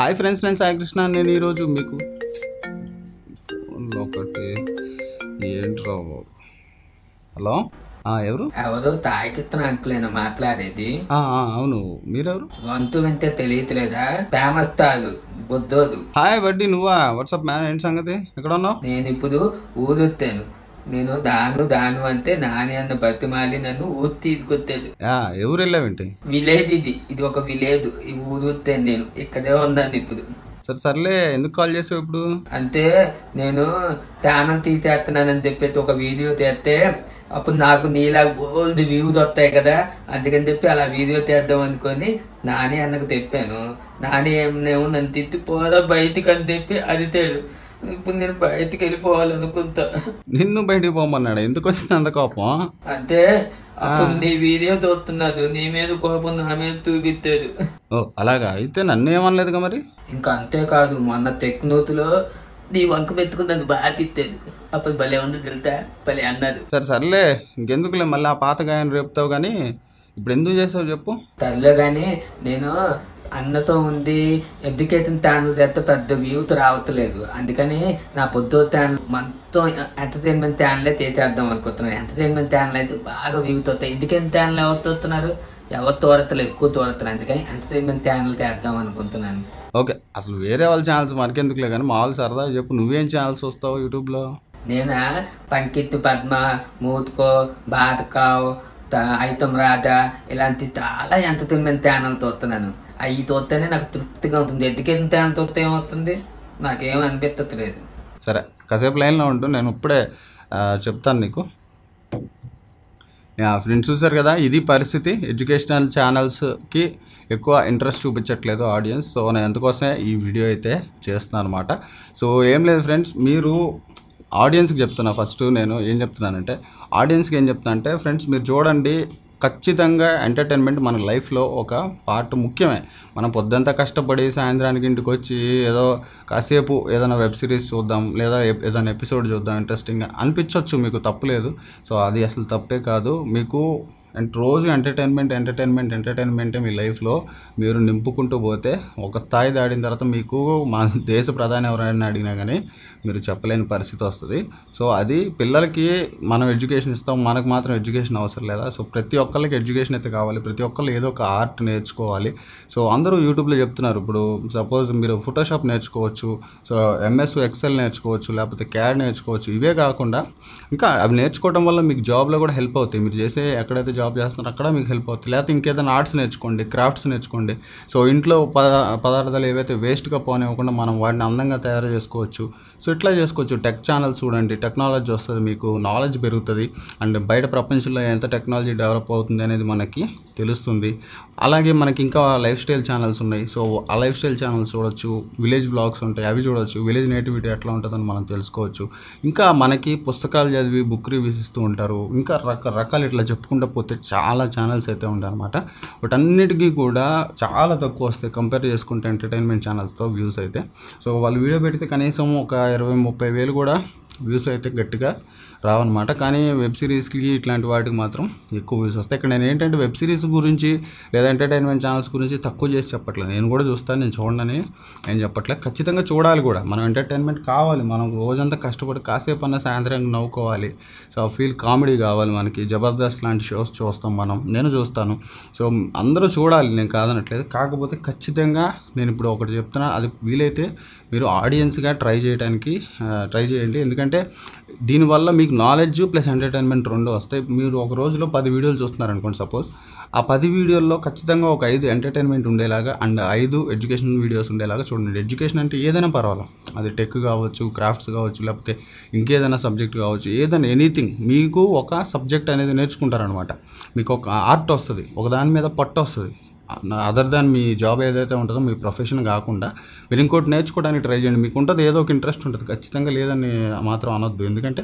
hi friends నేను కృష్ణ నేను ఈరోజు మీకు ఒకటి ఏంట్రా హలో ఎవరు ఎవరు తాగిస్తున్న అంకులేనా మాట్లాడేది అవును మీరెవరు వంతు వింతే తెలియట్లేదా ఫేమస్ తాగు బుద్ధోదు హాయ్ వడ్డీ నువ్వా వాట్సాప్ మ్యాన్ ఏంటి సంగతి ఎక్కడ ఉన్నావు నేను ఇప్పుడు ఊరుతాను నేను దాను దాను అంటే నాని అన్న బతిమాలి నన్ను ఊరు తీసుకొచ్చేది ఎవరు వెళ్ళావేంటి విలేజ్ ఇది ఇది ఒక విలేజ్ ఈ ఊరు నేను ఇక్కడే ఉందండి ఇప్పుడు సరే సర్లే ఎందుకు కాల్ చేసావు ఇప్పుడు అంటే నేను ఛానల్ తీసేస్తున్నానని చెప్పేసి ఒక వీడియో తీస్తే అప్పుడు నాకు నీలా గోల్డ్ వ్యూస్ వస్తాయి కదా అందుకని చెప్పి అలా వీడియో తీద్దాం అనుకొని నాని అన్నకు చెప్పాను నాని ఏమేమో నన్ను తిట్టి పోరా బయటికి అని చెప్పి అరితాడు ఇప్పుడు నేను బయటికి వెళ్ళిపోవాలనుకుంటా నిన్ను బయటికి పోమన్నాడు ఎందుకు వచ్చింది అంత కోపం అంటే అప్పుడు నీ వీడియో చూస్తున్నాడు నీ మీద కోపం నా మీద చూపిస్తారు ఓ అలాగా అయితే నన్ను ఏమనలేదుగా మరి ఇంకా అంతేకాదు మొన్న టెక్నూతులో నీ వంక నన్ను బాగా తిట్టాడు అప్పుడు భలే ఉంది తెలుతా భలే అన్నాడు సరే సర్లే ఇంకెందుకులే మళ్ళీ ఆ పాత గాయని రేపుతావు కానీ ఇప్పుడు ఎందుకు చేసావు చెప్పు సర్లే కానీ నేను అన్నతో ఉంది ఎడ్యుకేషన్ ఛానల్ చేస్తే పెద్ద వ్యూత్ రావట్లేదు అందుకని నా పొద్దు ఛానల్ మొత్తం ఎంటర్టైన్మెంట్ ఛానలే చేసేద్దాం అనుకుంటున్నాను ఎంటర్టైన్మెంట్ ఛానల్ అయితే బాగా వ్యూత్ అవుతాయి ఎందుకంటే ఛానల్ ఎవరు ఎవరు తోరతలు ఎక్కువ తోరతలు అందుకని ఎంటర్టైన్మెంట్ ఛానల్ చేద్దాం అనుకుంటున్నాను ఓకే అసలు వేరే వాళ్ళ ఛానల్స్ మనకెందుకులే కానీ మామూలు సరదా చెప్పు నువ్వేం ఛానల్స్ వస్తావు యూట్యూబ్లో నేనా పంకిత్ పద్మ మూతుకో బాధకావ్ ఐతం రాధ ఇలాంటి చాలా ఎంటర్టైన్మెంట్ ఛానల్ తోస్తున్నాను అవి తోస్తేనే నాకు తృప్తిగా ఉంటుంది ఎందుకెంత తోతే తోస్తే ఏమవుతుంది నాకేం అనిపించట్లేదు సరే కాసేపు లైన్లో ఉంటుంది నేను ఇప్పుడే చెప్తాను నీకు ఆ ఫ్రెండ్స్ చూసారు కదా ఇది పరిస్థితి ఎడ్యుకేషనల్ ఛానల్స్కి ఎక్కువ ఇంట్రెస్ట్ చూపించట్లేదు ఆడియన్స్ సో నేను అందుకోసమే ఈ వీడియో అయితే చేస్తున్నాను అనమాట సో ఏం లేదు ఫ్రెండ్స్ మీరు ఆడియన్స్కి చెప్తున్నా ఫస్ట్ నేను ఏం చెప్తున్నానంటే ఆడియన్స్కి ఏం చెప్తున్నా అంటే ఫ్రెండ్స్ మీరు చూడండి ఖచ్చితంగా ఎంటర్టైన్మెంట్ మన లైఫ్లో ఒక పార్ట్ ముఖ్యమే మనం పొద్దంతా కష్టపడి సాయంత్రానికి ఇంటికి వచ్చి ఏదో కాసేపు ఏదైనా వెబ్ సిరీస్ చూద్దాం లేదా ఏదైనా ఎపిసోడ్ చూద్దాం ఇంట్రెస్టింగ్గా అనిపించవచ్చు మీకు తప్పులేదు సో అది అసలు తప్పే కాదు మీకు అండ్ రోజు ఎంటర్టైన్మెంట్ ఎంటర్టైన్మెంట్ ఎంటర్టైన్మెంట్ మీ లైఫ్లో మీరు నింపుకుంటూ పోతే ఒక స్థాయి దాడిన తర్వాత మీకు మా దేశ ప్రధాని ఎవరైనా అడిగినా కానీ మీరు చెప్పలేని పరిస్థితి వస్తుంది సో అది పిల్లలకి మనం ఎడ్యుకేషన్ ఇస్తాం మనకు మాత్రం ఎడ్యుకేషన్ అవసరం లేదా సో ప్రతి ఒక్కళ్ళకి ఎడ్యుకేషన్ అయితే కావాలి ప్రతి ఒక్కళ్ళు ఏదో ఒక ఆర్ట్ నేర్చుకోవాలి సో అందరూ యూట్యూబ్లో చెప్తున్నారు ఇప్పుడు సపోజ్ మీరు ఫోటోషాప్ నేర్చుకోవచ్చు సో ఎంఎస్ ఎక్సెల్ నేర్చుకోవచ్చు లేకపోతే క్యాడ్ నేర్చుకోవచ్చు ఇవే కాకుండా ఇంకా అవి నేర్చుకోవడం వల్ల మీకు జాబ్లో కూడా హెల్ప్ అవుతాయి మీరు చేసే ఎక్కడైతే జాబ్ చేస్తున్నారు అక్కడ మీకు హెల్ప్ అవుతుంది లేకపోతే ఇంకేదైనా ఆర్ట్స్ నేర్చుకోండి క్రాఫ్ట్స్ నేర్చుకోండి సో ఇంట్లో పదార్థాలు ఏవైతే వేస్ట్గా పోనివ్వకుండా మనం వాటిని అందంగా తయారు చేసుకోవచ్చు సో ఇట్లా చేసుకోవచ్చు టెక్ ఛానల్స్ చూడండి టెక్నాలజీ వస్తుంది మీకు నాలెడ్జ్ పెరుగుతుంది అండ్ బయట ప్రపంచంలో ఎంత టెక్నాలజీ డెవలప్ అవుతుంది అనేది మనకి తెలుస్తుంది అలాగే మనకి ఇంకా లైఫ్ స్టైల్ ఛానల్స్ ఉన్నాయి సో ఆ లైఫ్ స్టైల్ ఛానల్స్ చూడొచ్చు విలేజ్ బ్లాగ్స్ ఉంటాయి అవి చూడొచ్చు విలేజ్ నేటివిటీ ఎట్లా ఉంటుందని మనం తెలుసుకోవచ్చు ఇంకా మనకి పుస్తకాలు చదివి బుక్ రివ్యూస్ ఇస్తూ ఉంటారు ఇంకా రకరకాలు ఇట్లా చెప్పుకుంటూ లేకపోతే చాలా ఛానల్స్ అయితే ఉంటాయన్నమాట వాటన్నిటికీ కూడా చాలా తక్కువ వస్తాయి కంపేర్ చేసుకుంటే ఎంటర్టైన్మెంట్ ఛానల్స్తో వ్యూస్ అయితే సో వాళ్ళు వీడియో పెడితే కనీసం ఒక ఇరవై ముప్పై వేలు కూడా వ్యూస్ అయితే గట్టిగా రావన్నమాట కానీ వెబ్ సిరీస్కి ఇట్లాంటి వాటికి మాత్రం ఎక్కువ వ్యూస్ వస్తాయి ఇక్కడ నేను ఏంటంటే వెబ్ సిరీస్ గురించి లేదా ఎంటర్టైన్మెంట్ ఛానల్స్ గురించి తక్కువ చేసి చెప్పట్లేదు నేను కూడా చూస్తాను నేను చూడనని నేను చెప్పట్లేదు ఖచ్చితంగా చూడాలి కూడా మనం ఎంటర్టైన్మెంట్ కావాలి మనం రోజంతా కష్టపడి కాసేపు అన్న సాయంత్రం నవ్వుకోవాలి సో ఫీల్ కామెడీ కావాలి మనకి జబర్దస్త్ లాంటి షోస్ చూస్తాం మనం నేను చూస్తాను సో అందరూ చూడాలి నేను కాదనట్లేదు కాకపోతే ఖచ్చితంగా నేను ఇప్పుడు ఒకటి చెప్తున్నా అది వీలైతే మీరు ఆడియన్స్గా ట్రై చేయడానికి ట్రై చేయండి ఎందుకంటే ఏంటంటే దీనివల్ల మీకు నాలెడ్జ్ ప్లస్ ఎంటర్టైన్మెంట్ రెండు వస్తాయి మీరు ఒక రోజులో పది వీడియోలు చూస్తున్నారు అనుకోండి సపోజ్ ఆ పది వీడియోల్లో ఖచ్చితంగా ఒక ఐదు ఎంటర్టైన్మెంట్ ఉండేలాగా అండ్ ఐదు ఎడ్యుకేషన్ వీడియోస్ ఉండేలాగా చూడండి ఎడ్యుకేషన్ అంటే ఏదైనా పర్వాలా అది టెక్ కావచ్చు క్రాఫ్ట్స్ కావచ్చు లేకపోతే ఇంకేదైనా సబ్జెక్ట్ కావచ్చు ఏదైనా ఎనీథింగ్ మీకు ఒక సబ్జెక్ట్ అనేది నేర్చుకుంటారనమాట మీకు ఒక ఆర్ట్ వస్తుంది ఒక దాని మీద పట్టు వస్తుంది అదర్ దాన్ మీ జాబ్ ఏదైతే ఉంటుందో మీ ప్రొఫెషన్ కాకుండా మీరు ఇంకోటి నేర్చుకోవడానికి ట్రై చేయండి మీకు ఉంటుంది ఏదో ఒక ఇంట్రెస్ట్ ఉంటుంది ఖచ్చితంగా లేదని మాత్రం అనొద్దు ఎందుకంటే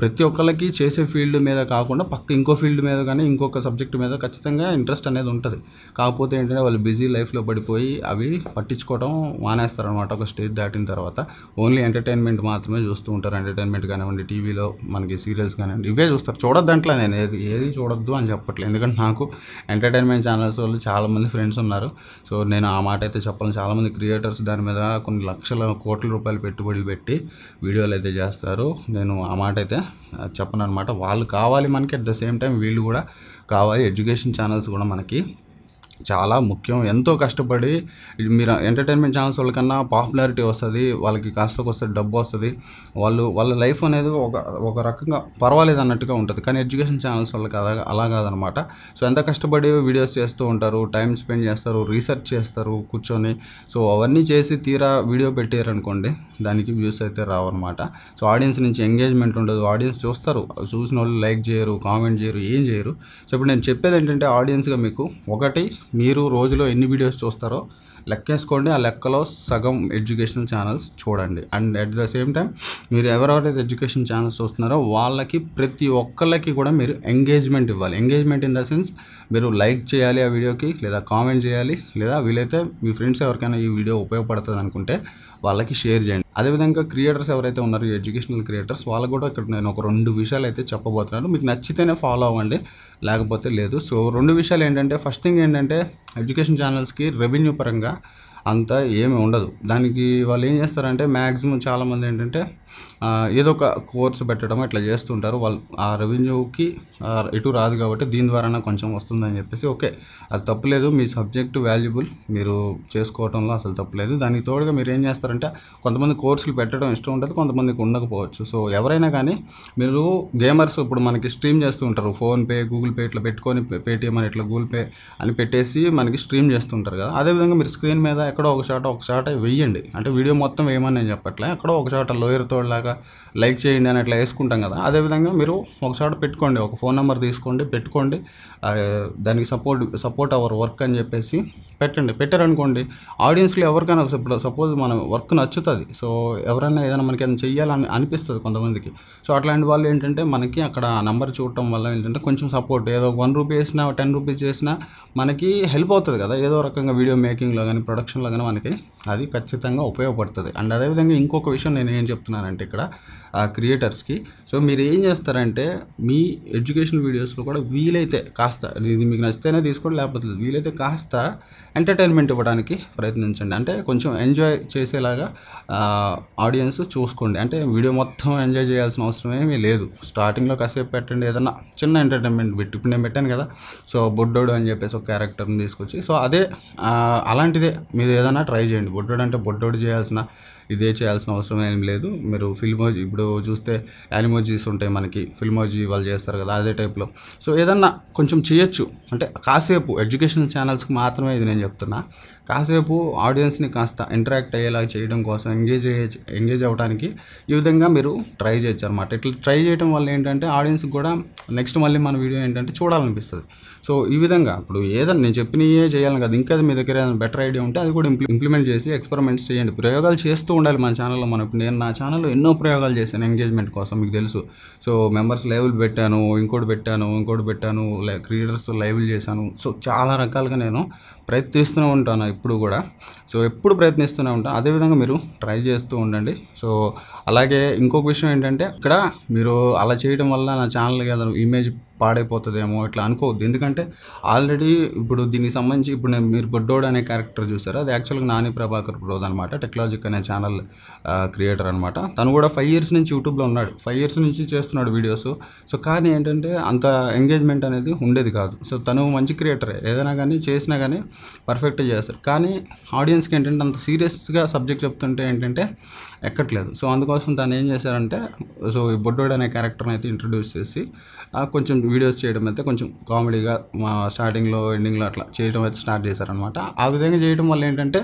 ప్రతి ఒక్కళ్ళకి చేసే ఫీల్డ్ మీద కాకుండా పక్క ఇంకో ఫీల్డ్ మీద కానీ ఇంకొక సబ్జెక్ట్ మీద ఖచ్చితంగా ఇంట్రెస్ట్ అనేది ఉంటుంది కాకపోతే ఏంటంటే వాళ్ళు బిజీ లైఫ్లో పడిపోయి అవి పట్టించుకోవడం మానేస్తారనమాట ఒక స్టేజ్ దాటిన తర్వాత ఓన్లీ ఎంటర్టైన్మెంట్ మాత్రమే చూస్తూ ఉంటారు ఎంటర్టైన్మెంట్ కానివ్వండి టీవీలో మనకి సీరియల్స్ కానివ్వండి ఇవే చూస్తారు చూడొద్దు నేను ఏది ఏది చూడొద్దు అని చెప్పట్లేదు ఎందుకంటే నాకు ఎంటర్టైన్మెంట్ ఛానల్స్ వాళ్ళు చాలా చాలామంది ఫ్రెండ్స్ ఉన్నారు సో నేను ఆ మాట అయితే చెప్పాలి చాలామంది క్రియేటర్స్ దాని మీద కొన్ని లక్షల కోట్ల రూపాయలు పెట్టుబడులు పెట్టి వీడియోలు అయితే చేస్తారు నేను ఆ మాట అయితే చెప్పను అనమాట వాళ్ళు కావాలి మనకి అట్ ద సేమ్ టైం వీళ్ళు కూడా కావాలి ఎడ్యుకేషన్ ఛానల్స్ కూడా మనకి చాలా ముఖ్యం ఎంతో కష్టపడి మీరు ఎంటర్టైన్మెంట్ ఛానల్స్ వాళ్ళకన్నా పాపులారిటీ వస్తుంది వాళ్ళకి కాస్త కొస్తే డబ్బు వస్తుంది వాళ్ళు వాళ్ళ లైఫ్ అనేది ఒక ఒక రకంగా పర్వాలేదు అన్నట్టుగా ఉంటుంది కానీ ఎడ్యుకేషన్ ఛానల్స్ వాళ్ళకి అలా అలా కాదనమాట సో ఎంత కష్టపడి వీడియోస్ చేస్తూ ఉంటారు టైం స్పెండ్ చేస్తారు రీసెర్చ్ చేస్తారు కూర్చొని సో అవన్నీ చేసి తీరా వీడియో పెట్టారనుకోండి దానికి వ్యూస్ అయితే రావన్నమాట సో ఆడియన్స్ నుంచి ఎంగేజ్మెంట్ ఉండదు ఆడియన్స్ చూస్తారు చూసిన వాళ్ళు లైక్ చేయరు కామెంట్ చేయరు ఏం చేయరు సో ఇప్పుడు నేను చెప్పేది ఏంటంటే ఆడియన్స్గా మీకు ఒకటి మీరు రోజులో ఎన్ని వీడియోస్ చూస్తారో లెక్కేసుకోండి ఆ లెక్కలో సగం ఎడ్యుకేషనల్ ఛానల్స్ చూడండి and at the same time మీరు ఎవరెవరైతే ఎడ్యుకేషన్ ఛానల్స్ చూస్తున్నారో వాళ్ళకి ప్రతి ఒక్కళ్ళకి కూడా మీరు ఎంగేజ్మెంట్ ఇవ్వాలి ఎంగేజ్మెంట్ ఇన్ ద సెన్స్ మీరు లైక్ చేయాలి ఆ వీడియోకి లేదా కామెంట్ చేయాలి లేదా వీలైతే మీ ఫ్రెండ్స్ ఎవరికైనా ఈ వీడియో ఉపయోగపడుతుంది అనుకుంటే వాళ్ళకి షేర్ చేయండి అదేవిధంగా క్రియేటర్స్ ఎవరైతే ఉన్నారో ఎడ్యుకేషనల్ క్రియేటర్స్ వాళ్ళు కూడా ఇక్కడ నేను ఒక రెండు విషయాలు అయితే చెప్పబోతున్నాను మీకు నచ్చితేనే ఫాలో అవ్వండి లేకపోతే లేదు సో రెండు విషయాలు ఏంటంటే ఫస్ట్ థింగ్ ఏంటంటే ఎడ్యుకేషన్ ఛానల్స్కి రెవెన్యూ పరంగా అంత ఏమి ఉండదు దానికి వాళ్ళు ఏం చేస్తారంటే మ్యాక్సిమం చాలామంది ఏంటంటే ఏదో ఒక కోర్స్ పెట్టడం అట్లా చేస్తుంటారు వాళ్ళు ఆ రెవెన్యూకి ఎటు రాదు కాబట్టి దీని ద్వారా కొంచెం వస్తుందని చెప్పేసి ఓకే అది తప్పులేదు మీ సబ్జెక్ట్ వాల్యుబుల్ మీరు చేసుకోవడంలో అసలు తప్పులేదు దానికి తోడుగా మీరు ఏం చేస్తారంటే కొంతమంది కోర్సులు పెట్టడం ఇష్టం ఉంటుంది కొంతమందికి ఉండకపోవచ్చు సో ఎవరైనా కానీ మీరు గేమర్స్ ఇప్పుడు మనకి స్ట్రీమ్ చేస్తూ ఉంటారు ఫోన్పే గూగుల్ పే ఇట్లా పెట్టుకొని పేటిఎం అని ఇట్లా గూగుల్ పే అని పెట్టేసి మనకి స్ట్రీమ్ చేస్తుంటారు కదా అదేవిధంగా మీరు స్క్రీన్ మీద ఎక్కడో ఒక చోట ఒక చోట వెయ్యండి అంటే వీడియో మొత్తం వేయమని నేను చెప్పట్లే ఎక్కడో ఒక చోట లోయర్ తోడలాగా లైక్ చేయండి అని అట్లా వేసుకుంటాం కదా అదేవిధంగా మీరు ఒక చోట పెట్టుకోండి ఒక ఫోన్ నెంబర్ తీసుకోండి పెట్టుకోండి దానికి సపోర్ట్ సపోర్ట్ అవర్ వర్క్ అని చెప్పేసి పెట్టండి పెట్టారనుకోండి ఆడియన్స్లో ఎవరికైనా ఒక సపోజ్ మన వర్క్ నచ్చుతుంది సో ఎవరైనా ఏదైనా మనకి ఏదైనా చెయ్యాలని అనిపిస్తుంది కొంతమందికి సో అట్లాంటి వాళ్ళు ఏంటంటే మనకి అక్కడ ఆ నెంబర్ చూడటం వల్ల ఏంటంటే కొంచెం సపోర్ట్ ఏదో వన్ రూపీ వేసినా టెన్ రూపీస్ చేసినా మనకి హెల్ప్ అవుతుంది కదా ఏదో రకంగా వీడియో మేకింగ్లో కానీ ప్రొడక్షన్ మేషం కానీ మనకి అది ఖచ్చితంగా ఉపయోగపడుతుంది అండ్ అదేవిధంగా ఇంకొక విషయం నేను ఏం చెప్తున్నానంటే ఇక్కడ క్రియేటర్స్కి సో మీరు ఏం చేస్తారంటే మీ ఎడ్యుకేషన్ వీడియోస్లో కూడా వీలైతే కాస్త ఇది మీకు నచ్చితేనే తీసుకోండి లేకపోతే వీలైతే కాస్త ఎంటర్టైన్మెంట్ ఇవ్వడానికి ప్రయత్నించండి అంటే కొంచెం ఎంజాయ్ చేసేలాగా ఆడియన్స్ చూసుకోండి అంటే వీడియో మొత్తం ఎంజాయ్ చేయాల్సిన అవసరం ఏమీ లేదు స్టార్టింగ్లో కాసేపు పెట్టండి ఏదన్నా చిన్న ఎంటర్టైన్మెంట్ పెట్టి ఇప్పుడు నేను పెట్టాను కదా సో బొడ్డోడు అని చెప్పేసి ఒక క్యారెక్టర్ని తీసుకొచ్చి సో అదే అలాంటిదే మీ ఏదైనా ట్రై చేయండి బొడ్డోడు అంటే బొడ్డోడు చేయాల్సిన ఇదే చేయాల్సిన అవసరం ఏం లేదు మీరు ఫిల్మోజీ ఇప్పుడు చూస్తే యానిమోజీస్ ఉంటాయి మనకి ఫిల్మోజీ వాళ్ళు చేస్తారు కదా అదే టైప్లో సో ఏదన్నా కొంచెం చేయొచ్చు అంటే కాసేపు ఎడ్యుకేషనల్ ఛానల్స్కి మాత్రమే ఇది నేను చెప్తున్నా కాసేపు ఆడియన్స్ని కాస్త ఇంటరాక్ట్ అయ్యేలా చేయడం కోసం ఎంగేజ్ అయ్యే ఎంగేజ్ అవ్వడానికి ఈ విధంగా మీరు ట్రై చేయొచ్చు అనమాట ఇట్లా ట్రై చేయడం వల్ల ఏంటంటే ఆడియన్స్కి కూడా నెక్స్ట్ మళ్ళీ మన వీడియో ఏంటంటే చూడాలనిపిస్తుంది సో ఈ విధంగా ఇప్పుడు ఏదన్నా నేను చెప్పినయే చేయాలి కదా ఇంకా మీ దగ్గర ఏదైనా బెటర్ ఐడియా ఉంటే అది కూడా ఇంప్లిమెంట్ చేసి ఎక్స్పెరిమెంట్స్ చేయండి ప్రయోగాలు చేస్తూ ఉండాలి మన ఛానల్లో మనకు నేను నా ఛానల్లో ఎన్నో ప్రయోగాలు చేశాను ఎంగేజ్మెంట్ కోసం మీకు తెలుసు సో మెంబర్స్ లైవ్లు పెట్టాను ఇంకోటి పెట్టాను ఇంకోటి పెట్టాను క్రియేటర్స్తో లైవ్లు చేశాను సో చాలా రకాలుగా నేను ప్రయత్నిస్తూనే ఉంటాను ఇప్పుడు కూడా సో ఎప్పుడు ప్రయత్నిస్తూనే ఉంటాను అదేవిధంగా మీరు ట్రై చేస్తూ ఉండండి సో అలాగే ఇంకొక విషయం ఏంటంటే ఇక్కడ మీరు అలా చేయడం వల్ల నా ఛానల్ కదా ఇమేజ్ పాడైపోతుందేమో ఇట్లా అనుకోవద్దు ఎందుకంటే ఆల్రెడీ ఇప్పుడు దీనికి సంబంధించి ఇప్పుడు నేను మీరు బొడ్డోడ్ అనే క్యారెక్టర్ చూసారు అది యాక్చువల్గా నాని ప్రభాకర్ బ్రోద్ అనమాట టెక్నాలజిక్ అనే ఛానల్ క్రియేటర్ అనమాట తను కూడా ఫైవ్ ఇయర్స్ నుంచి యూట్యూబ్లో ఉన్నాడు ఫైవ్ ఇయర్స్ నుంచి చేస్తున్నాడు వీడియోస్ సో కానీ ఏంటంటే అంత ఎంగేజ్మెంట్ అనేది ఉండేది కాదు సో తను మంచి క్రియేటరే ఏదైనా కానీ చేసినా కానీ పర్ఫెక్ట్గా చేస్తారు కానీ ఆడియన్స్కి ఏంటంటే అంత సీరియస్గా సబ్జెక్ట్ చెప్తుంటే ఏంటంటే ఎక్కట్లేదు సో అందుకోసం తను ఏం చేశారంటే సో ఈ బొడ్డోడ్ అనే క్యారెక్టర్ని అయితే ఇంట్రడ్యూస్ చేసి కొంచెం వీడియోస్ చేయడం అయితే కొంచెం కామెడీగా స్టార్టింగ్లో ఎండింగ్లో అట్లా చేయడం అయితే స్టార్ట్ చేశారనమాట ఆ విధంగా చేయడం వల్ల ఏంటంటే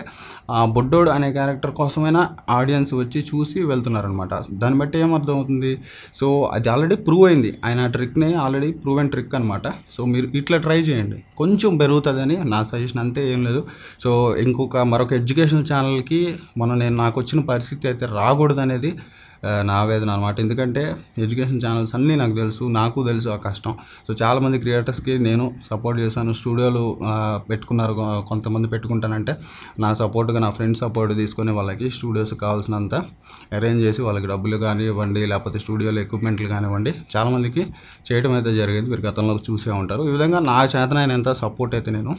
బొడ్డోడు అనే క్యారెక్టర్ కోసమైనా ఆడియన్స్ వచ్చి చూసి వెళ్తున్నారనమాట దాన్ని బట్టి ఏమర్థం అవుతుంది సో అది ఆల్రెడీ ప్రూవ్ అయింది ఆయన ట్రిక్ని ఆల్రెడీ ప్రూవ్ అండ్ ట్రిక్ అనమాట సో మీరు ఇట్లా ట్రై చేయండి కొంచెం పెరుగుతుందని నా సజెషన్ అంతే ఏం లేదు సో ఇంకొక మరొక ఎడ్యుకేషన్ ఛానల్కి మనం నేను నాకు వచ్చిన పరిస్థితి అయితే రాకూడదు అనేది నా వేదన అనమాట ఎందుకంటే ఎడ్యుకేషన్ ఛానల్స్ అన్నీ నాకు తెలుసు నాకు తెలుసు ఆ కష్టం సో చాలామంది క్రియేటర్స్కి నేను సపోర్ట్ చేశాను స్టూడియోలు పెట్టుకున్నారు కొంతమంది పెట్టుకుంటానంటే నా సపోర్ట్గా నా ఫ్రెండ్స్ సపోర్ట్ తీసుకొని వాళ్ళకి స్టూడియోస్ కావాల్సినంత అరేంజ్ చేసి వాళ్ళకి డబ్బులు కానివ్వండి లేకపోతే స్టూడియోలో ఎక్విప్మెంట్లు కానివ్వండి చాలామందికి చేయడం అయితే జరిగింది మీరు గతంలో చూసే ఉంటారు ఈ విధంగా నా చేతనైనంత సపోర్ట్ అయితే నేను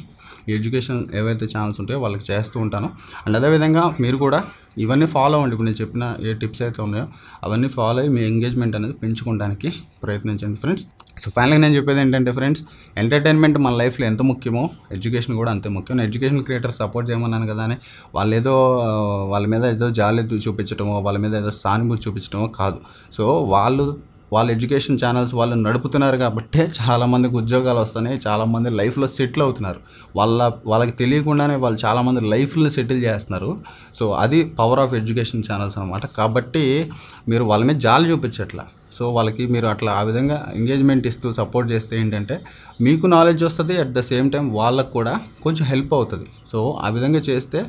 ఎడ్యుకేషన్ ఏవైతే ఛానల్స్ ఉంటాయో వాళ్ళకి చేస్తూ ఉంటాను అండ్ అదేవిధంగా మీరు కూడా ఇవన్నీ ఫాలో అవ్వండి ఇప్పుడు నేను చెప్పిన ఏ టిప్స్ అయితే ఉన్నాయో అవన్నీ ఫాలో అయ్యి మీ ఎంగేజ్మెంట్ అనేది పెంచుకోవడానికి ప్రయత్నించండి ఫ్రెండ్స్ సో ఫైనల్గా నేను చెప్పేది ఏంటంటే ఫ్రెండ్స్ ఎంటర్టైన్మెంట్ మన లైఫ్లో ఎంత ముఖ్యమో ఎడ్యుకేషన్ కూడా అంతే ముఖ్యం ఎడ్యుకేషన్ క్రియేటర్ సపోర్ట్ చేయమన్నాను కదా అని వాళ్ళు ఏదో వాళ్ళ మీద ఏదో జాలి చూపించడమో వాళ్ళ మీద ఏదో సానుభూతి చూపించడమో కాదు సో వాళ్ళు వాళ్ళ ఎడ్యుకేషన్ ఛానల్స్ వాళ్ళు నడుపుతున్నారు కాబట్టే చాలామందికి ఉద్యోగాలు వస్తున్నాయి చాలామంది లైఫ్లో సెటిల్ అవుతున్నారు వాళ్ళ వాళ్ళకి తెలియకుండానే వాళ్ళు చాలామంది లైఫ్లో సెటిల్ చేస్తున్నారు సో అది పవర్ ఆఫ్ ఎడ్యుకేషన్ ఛానల్స్ అనమాట కాబట్టి మీరు వాళ్ళ మీద జాలి చూపించట్లా సో వాళ్ళకి మీరు అట్లా ఆ విధంగా ఎంగేజ్మెంట్ ఇస్తూ సపోర్ట్ చేస్తే ఏంటంటే మీకు నాలెడ్జ్ వస్తుంది అట్ ద సేమ్ టైం వాళ్ళకు కూడా కొంచెం హెల్ప్ అవుతుంది సో ఆ విధంగా చేస్తే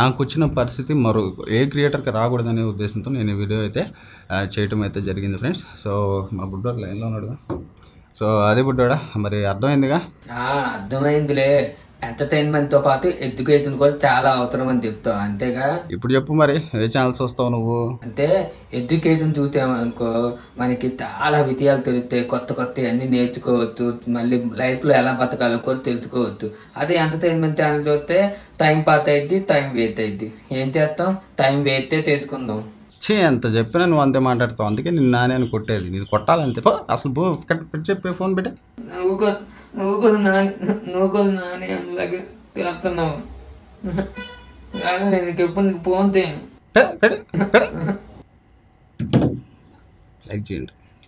నాకు వచ్చిన పరిస్థితి మరో ఏ క్రియేటర్కి రాకూడదనే ఉద్దేశంతో నేను ఈ వీడియో అయితే చేయటం అయితే జరిగింది ఫ్రెండ్స్ సో మా బుడ్డ లైన్లో ఉన్నాడు సో అదే బుడ్డోడా మరి అర్థమైందిగా అర్థమైందిలే ఎంటర్టైన్మెంట్ తో పాటు ఎడ్యుకేషన్ కూడా చాలా అవసరం అని చెప్తావు అంతేగా ఇప్పుడు చెప్పు మరి ఏ ఛానల్స్ వస్తావు నువ్వు అంటే ఎడ్యుకేషన్ చూసామనుకో మనకి చాలా విజయాలు తెలుస్తాయి కొత్త కొత్త అన్ని నేర్చుకోవచ్చు మళ్ళీ లైఫ్ లో ఎలా బతకాలో కూడా తెలుసుకోవచ్చు అదే ఎంటర్టైన్మెంట్ ఛానల్ చూస్తే టైం పాత్ అయింది టైం వేస్ట్ అయింది ఏం చేస్తాం టైం వేస్తే తెలుసుకుందాం చే ఎంత చెప్పినా నువ్వు అంతే మాట్లాడతావు అందుకే నిన్న నేను కొట్టేది నేను కొట్టాలంతే అసలు చెప్పే ఫోన్ పెట్టే నువ్వు కూడా నాని నువ్వు కూడా నాని అందులాగే చేస్తున్నావు నేను ఎప్పుడు నీకు ఫోన్ చేయను లైక్ చేయండి